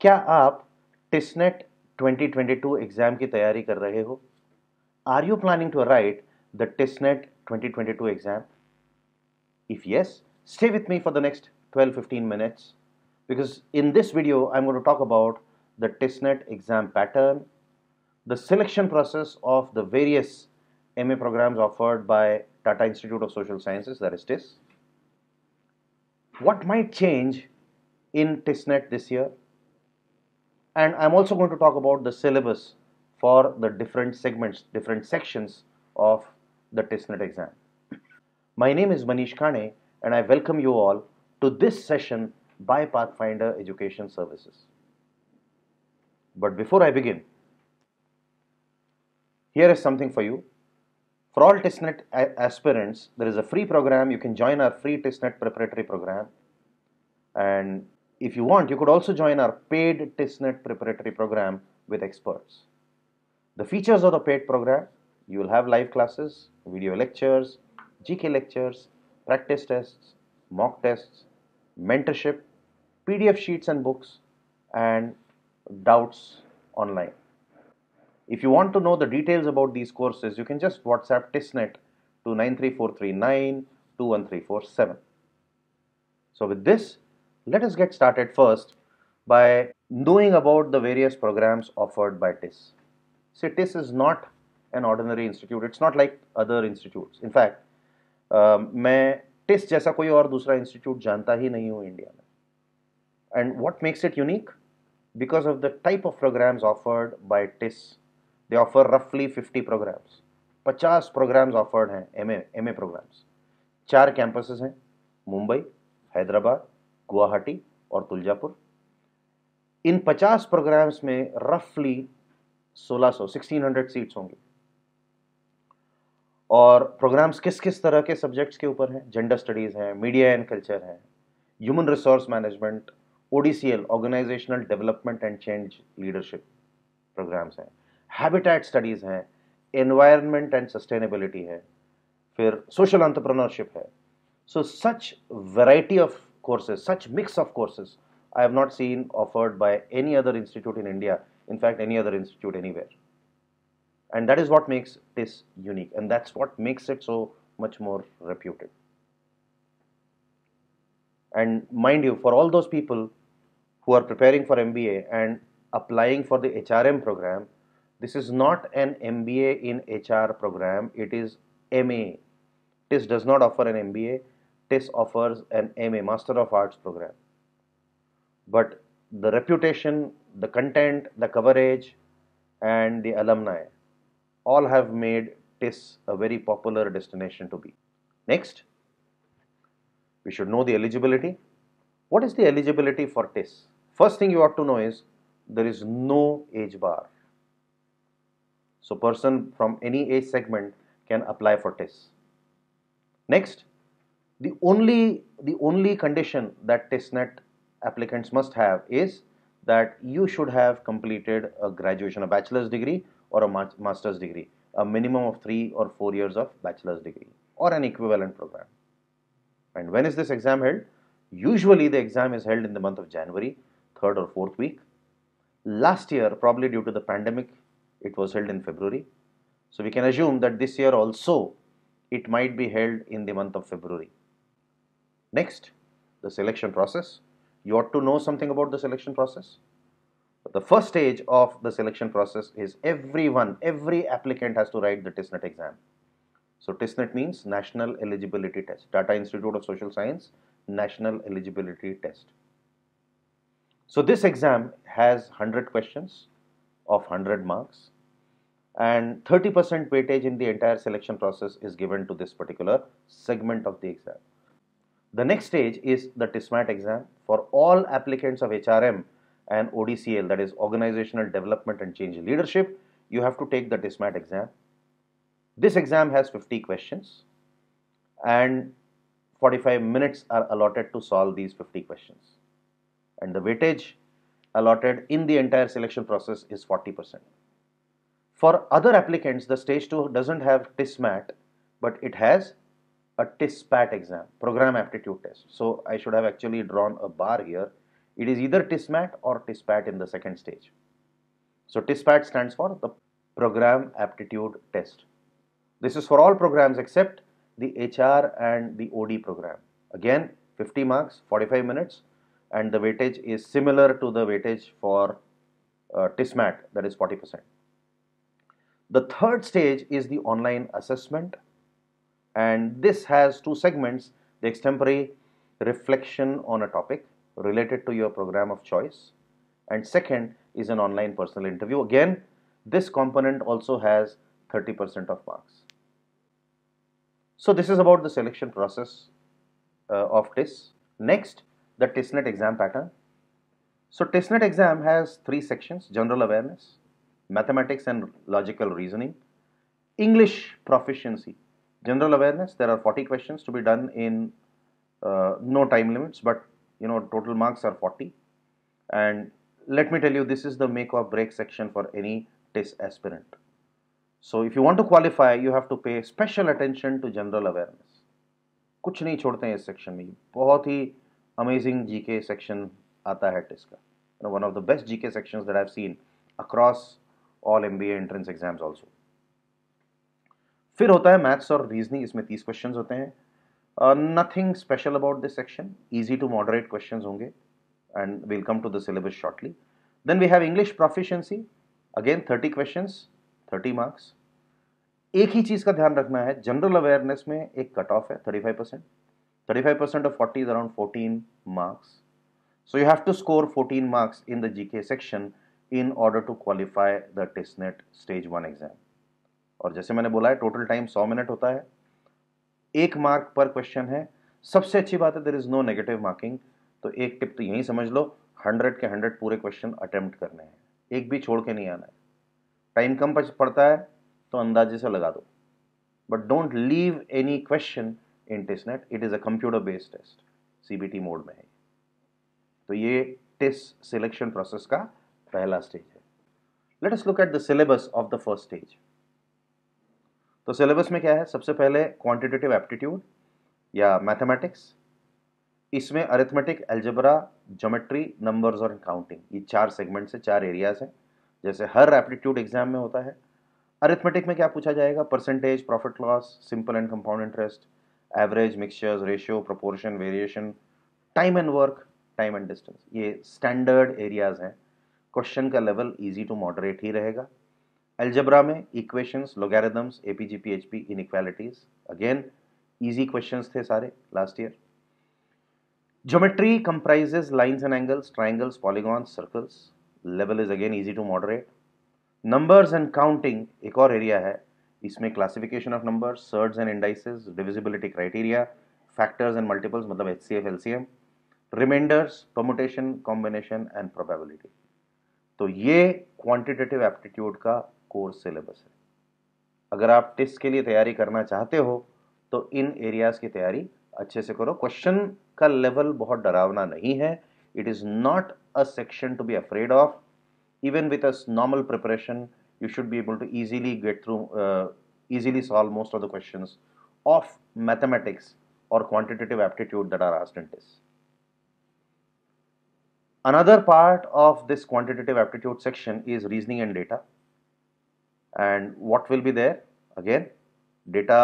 क्या आप टिस्नेट 2022 exam की तैयारी कर रहे हो are you planning to write the TISSNET 2022 exam? if yes stay with me for the next 12 15 minutes because in this video i'm going to talk about the tisnet exam pattern the selection process of the various ma programs offered by tata institute of social sciences that is tis what might change in tisnet this year and I'm also going to talk about the syllabus for the different segments, different sections of the TISNET exam. My name is Manish Kane and I welcome you all to this session by Pathfinder Education Services. But before I begin, here is something for you. For all TISNET aspirants, there is a free program. You can join our free TISNET preparatory program. And if you want, you could also join our paid TISNET preparatory program with experts. The features of the paid program, you will have live classes, video lectures, GK lectures, practice tests, mock tests, mentorship, PDF sheets and books, and doubts online. If you want to know the details about these courses, you can just WhatsApp TISNET to 93439 21347. So with this, let us get started first by knowing about the various programs offered by TIS. See, TIS is not an ordinary institute. It's not like other institutes. In fact, uh, मैं TISS जैसा कोई और दूसरा institute जानता ही नहीं हूँ India में and what makes it because of the type of programs offered by TIS. They offer roughly 50 programs. 50 programs offered हैं Ma Ma programs. चार campuses हैं मुंबई हैदराबाद गुवाहाटी और तुलजापुर इन 50 प्रोग्राम्स में रफली 1600 1600 सीट्स होंगे और प्रोग्राम्स किस किस तरह के सब्जेक्ट्स के ऊपर हैं जेंडर स्टडीज़ हैं मीडिया एंड कल्चर हैं human resource management ODCL organisational development and change leadership programmes हैं हैबिटेट स्टडीज़ हैं एनवायरनमेंट एंड सस्टेनेबिलिटी है फिर सोशल एंटरप्रेन्योरशिप है so such variety of courses, such mix of courses I have not seen offered by any other institute in India, in fact any other institute anywhere. And that is what makes this unique and that's what makes it so much more reputed. And mind you, for all those people who are preparing for MBA and applying for the HRM program, this is not an MBA in HR program, it is MA. This does not offer an MBA, TIS offers an MA, Master of Arts program. But the reputation, the content, the coverage, and the alumni all have made TIS a very popular destination to be. Next, we should know the eligibility. What is the eligibility for TIS? First thing you ought to know is there is no age bar. So person from any age segment can apply for TIS. Next, the only, the only condition that testnet applicants must have is that you should have completed a graduation, a bachelor's degree or a master's degree, a minimum of three or four years of bachelor's degree or an equivalent program. And when is this exam held? Usually the exam is held in the month of January, third or fourth week. Last year, probably due to the pandemic, it was held in February. So we can assume that this year also it might be held in the month of February. Next, the selection process. You ought to know something about the selection process. But the first stage of the selection process is everyone, every applicant has to write the TISNET exam. So TISNET means National Eligibility Test, Tata Institute of Social Science, National Eligibility Test. So this exam has 100 questions of 100 marks and 30% weightage in the entire selection process is given to this particular segment of the exam. The next stage is the TISMAT exam for all applicants of HRM and ODCL that is Organizational Development and Change Leadership. You have to take the TISMAT exam. This exam has 50 questions and 45 minutes are allotted to solve these 50 questions. And the weightage allotted in the entire selection process is 40%. For other applicants, the stage 2 doesn't have TISMAT, but it has a TISPAT exam, Program Aptitude Test. So I should have actually drawn a bar here. It is either TISMAT or TISPAT in the second stage. So TISPAT stands for the Program Aptitude Test. This is for all programs except the HR and the OD program. Again, 50 marks, 45 minutes and the weightage is similar to the weightage for uh, TISMAT that is 40%. The third stage is the online assessment and this has two segments the extempore reflection on a topic related to your program of choice and second is an online personal interview again this component also has 30% of marks so this is about the selection process uh, of TIS next the TISnet exam pattern so TISnet exam has three sections general awareness mathematics and logical reasoning English proficiency general awareness there are 40 questions to be done in uh, no time limits but you know total marks are 40 and let me tell you this is the make or break section for any test aspirant so if you want to qualify you have to pay special attention to general awareness कुछ नहीं छोड़ते हैं इस section में बहुत ही amazing GK section आता है test का One of the best GK sections that I have seen across all MBA entrance exams also. फिर होता है मैथ्स और रीजनिंग इसमें तीस क्वेश्चन होते हैं nothing special about this section easy to moderate question होंगे and welcome to the syllabus shortly then we have English proficiency again thirty question thirty marks एक ही चीज़ का ध्यान रखना है जनरल अवेयरनेस में एक कट ऑफ है thirty five percent thirty five percent of forty is around fourteen marks so you have to score fourteen marks in the G K section in order to qualify the TISS NET stage one exam और जैसे मैंने बोला है total time सौ minute होता है एक mark पर क्वेश्चन है सबसे अच्छी बात है there is no negative marking तो एक टिप तो यही समझ लो हंड्रेड के हंड्रेड पूरे क्वेश्चन अटेम्प्ट करने हैं एक भी छोड़ के नहीं आना है टाइम कम पड़ता है तो अंदाजे से लगा दो but don't leave any question in TISS NET it is a computer based test CBT mode में है तो ये टेस्ट सिलेक्शन प्रोसेस का पहला स्टेज है let us look at the syllabus of the first stage तो सिलेबस में क्या है सबसे पहले क्वांटिटेटिव एप्टीट्यूड या मैथमेटिक्स इसमें अरिथमेटिक एल्जबरा जोमेट्री नंबर्स और काउंटिंग ये चार सेगमेंट से चार एरियाज हैं जैसे हर एप्टीट्यूड एग्जाम में होता है अरिथमेटिक में क्या पूछा जाएगा percentage profit loss simple and compound interest average mixtures ratio proportion variation time and work time and distance ये स्टैंडर्ड एरियाज हैं क्वेश्चन का लेवल इजी टू मॉडरेट ही रहेगा एल्जब्रा में equations logarithms A P G P H P inequalities again easy question थे सारे last year geometry comprises lines and angles triangles polygons circles level is again easy to moderate numbers and counting एक और area है इसमें classification of number surds and indices divisibility criteria factors and multiples मतलब H C F L C M remainders permutation combination and probability तो ये quantitative aptitude का course syllabus है अगर आप टेस्ट के लिए तैयारी करना चाहते हो तो इन एरियाज की तैयारी अच्छे से करो क्वेश्चन का लेवल बहुत डरावना नहीं है it is not a section to be afraid of even with a normal preparation you should be able to easily get through easily solve most of the question of mathematics और quantitative aptitude that are asked in TISS another part of this quantitative aptitude section is reasoning and data and what will be there again data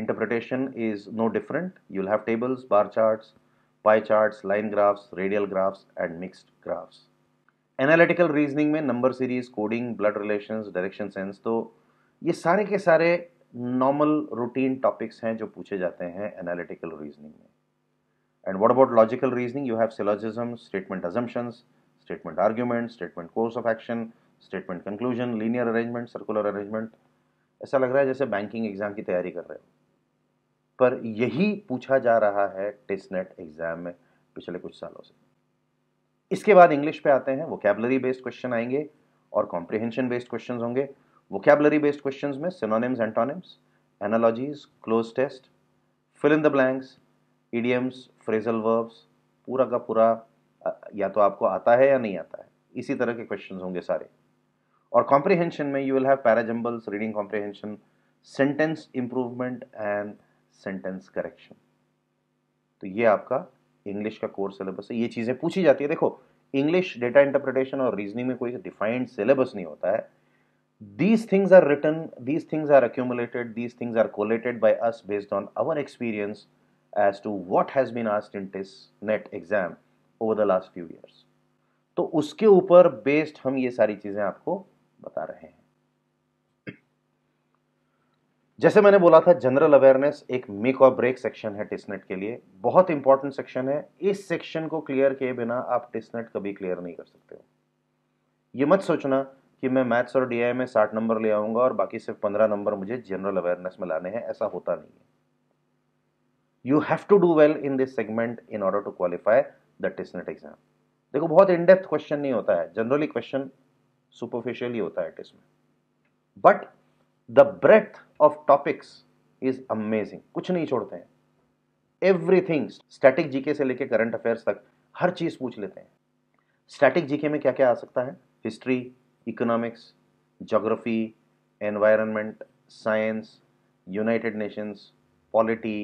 interpretation is no different you'll have tables bar charts pie charts line graphs radial graphs and mixed graphs analytical reasoning में number series coding blood relations direction sense तो ये सारे के सारे normal routine topics हैं जो पूछे जाते हैं एनालिटिकल रीजनिंग में and what about logical reasoning you have syllogism statement assumptions statement argument statement course of action statement conclusion linear arrangement circular arrangement ऐसा लग रहा है जैसे बैंकिंग एग्जाम की तैयारी कर रहे हो पर यही पूछा जा रहा है टेस्टनेट एग्जाम में पिछले कुछ सालों से इसके बाद इंग्लिश पे आते हैं वोकेबलरी बेस्ड क्वेश्चन आएंगे और कॉम्प्रिहेंशन बेस्ड क्वेश्चन होंगे वोकेबलरी बेस्ड क्वेश्चन में synonyms antonyms analogies cloze test fill in the blanks idioms phrasal verbs पूरा का पूरा या तो आपको आता है या नहीं आता है इसी तरह के क्वेश्चन होंगे सारे और कॉम्प्रिहेंशन में you will have parajumbles reading comprehension sentence improvement and sentence correction तो ये आपका इंग्लिश का कोर सिलेबस है ये चीज़ें पूछी जाती है देखो इंग्लिश डेटा इंटरप्रिटेशन और रीजनिंग में कोई डिफाइंड सिलेबस नहीं होता है these things are written these things are accumulated these things are collated by us based on our experience as to what has been asked in TISS NET exam over the last few years तो उसके ऊपर based हम ये सारी चीज़ें आपको बता रहे हैं जैसे मैंने बोला था जनरल अवेयरनेस एक मेक और ब्रेक सेक्शन है टिस्नेट के लिए बहुत इंपॉर्टेंट सेक्शन है इस सेक्शन को क्लियर किए बिना आप टिस्नेट कभी क्लियर नहीं कर सकते हो ये मत सोचना कि मैं मैथ्स और डीआई में साठ नंबर ले आऊंगा और बाकी सिर्फ पंद्रह नंबर मुझे जनरल अवेयरनेस में लाने हैं ऐसा होता नहीं है you have to do well in this segment in order to qualify the TISSNET exam देखो बहुत इनडेप्थ क्वेश्चन नहीं होता है जनरली क्वेश्चन सुपरफिशियल ही होता है एटलीस्ट में but the breadth of topics is amazing कुछ नहीं छोड़ते हैं एवरीथिंग स्टैटिक जीके से लेकर करंट अफेयर्स तक हर चीज़ पूछ लेते हैं स्टैटिक जीके में क्या क्या आ सकता है history economics geography environment science United Nations polity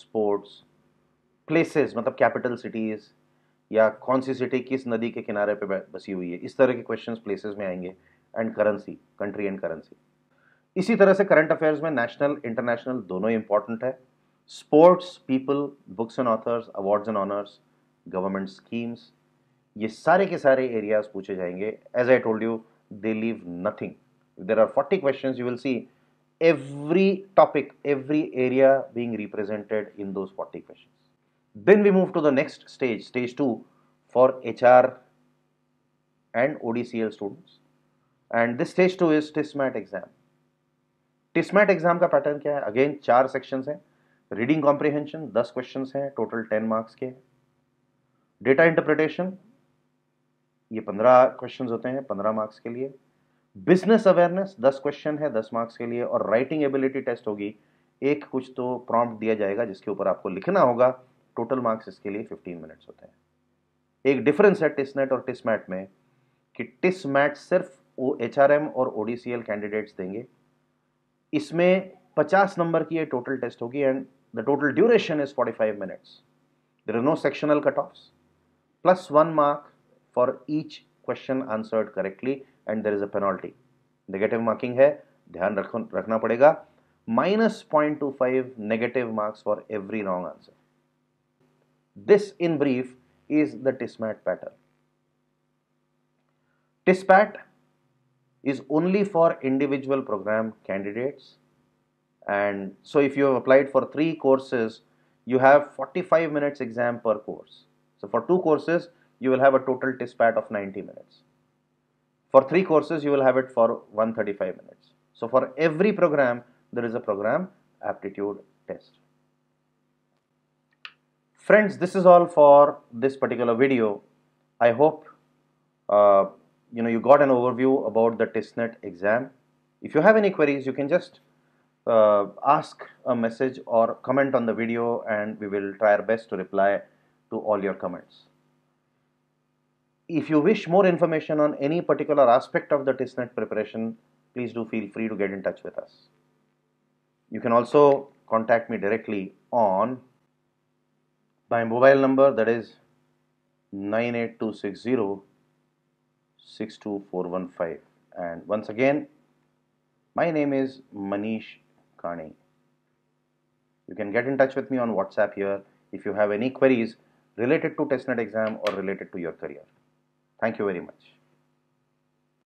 sports places मतलब कैपिटल सिटीज़ या कौन सी सिटी किस नदी के किनारे पे बसी हुई है इस तरह के क्वेश्चंस प्लेसेस में आएंगे and currency country and currency इसी तरह से करंट अफेयर्स में नेशनल इंटरनेशनल दोनों इंपॉर्टेंट है sports people books and authors awards and honours government schemes ये सारे के सारे एरियाज पूछे जाएंगे as I told you they leave nothing there are forty question you will see every topic every area being represented in those forty question Then we move to the next stage, stage 2 for HR and ODCL students. And this stage 2 is TISMAT exam. TISMAT exam ka pattern kya hai Again चार sections hai reading comprehension 10 questions hai total 10 marks ke data interpretation ये पंद्रह questions होते हैं पंद्रह marks के लिए business awareness दस question है दस मार्क्स के लिए और राइटिंग एबिलिटी टेस्ट होगी एक कुछ तो प्रॉम्प्ट दिया जाएगा जिसके ऊपर आपको लिखना होगा टोटल मार्क्स इसके लिए 15 मिनट्स होते हैं एक डिफरेंस है टिसनेट और टिसमैट में कि टिसमैट सिर्फ ओ एच और ओ कैंडिडेट्स देंगे इसमें 50 नंबर की ये टोटल टेस्ट होगी and the total duration is 45 minutes there are no sectional cut off plus one mark for each question answered correctly and there is a penalty negative marking है ध्यान रखना पड़ेगा minus point two five negative marks for every wrong answer This, in brief, is the TISMAT pattern. TISPAT is only for individual program candidates. And so if you have applied for three courses, you have 45 minutes exam per course. So for two courses, you will have a total TISPAT of 90 minutes. For three courses, you will have it for 135 minutes. So for every program, there is a program aptitude test friends this is all for this particular video I hope uh, you know you got an overview about the testnet exam if you have any queries you can just uh, ask a message or comment on the video and we will try our best to reply to all your comments if you wish more information on any particular aspect of the testnet preparation please do feel free to get in touch with us you can also contact me directly on my mobile number that is 98260-62415 and once again my name is Manish Kani. You can get in touch with me on WhatsApp here if you have any queries related to testnet exam or related to your career. Thank you very much.